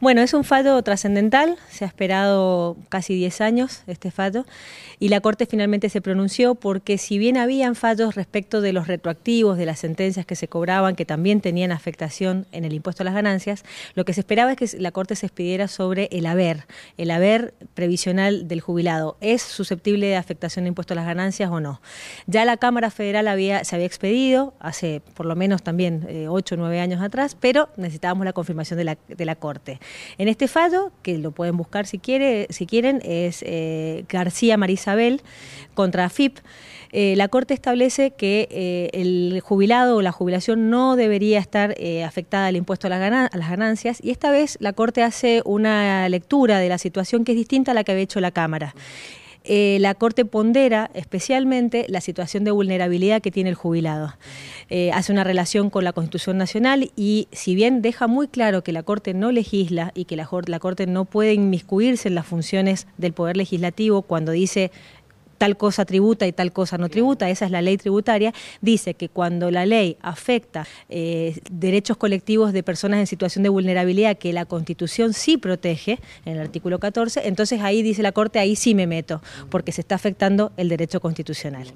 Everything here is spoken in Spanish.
Bueno, es un fallo trascendental, se ha esperado casi 10 años este fallo y la Corte finalmente se pronunció porque si bien habían fallos respecto de los retroactivos, de las sentencias que se cobraban, que también tenían afectación en el impuesto a las ganancias, lo que se esperaba es que la Corte se expidiera sobre el haber, el haber previsional del jubilado. ¿Es susceptible de afectación de impuesto a las ganancias o no? Ya la Cámara Federal se había expedido hace por lo menos también eh, ocho 8 o 9 años atrás, pero necesitábamos la confirmación de la Corte. En este fallo, que lo pueden buscar si, si quieren, es eh, García Marisabel contra FIP. Eh, la Corte establece que eh, el jubilado o la jubilación no debería estar afectada al impuesto a a las, ganancias y esta vez la Corte hace una lectura de la situación que es distinta a la que había hecho la Cámara. Eh, la Corte pondera especialmente la situación de vulnerabilidad que tiene el jubilado. Eh, hace una relación con la Constitución Nacional y si bien deja muy claro que la Corte no legisla y que la Corte no puede inmiscuirse en las funciones del Poder Legislativo cuando dice tal cosa tributa y tal cosa no tributa, esa es la ley tributaria, dice que cuando la ley afecta eh, derechos colectivos de personas en situación de vulnerabilidad que la Constitución sí protege, en el artículo 14, entonces ahí dice la Corte, ahí sí me meto, porque se está afectando el derecho constitucional.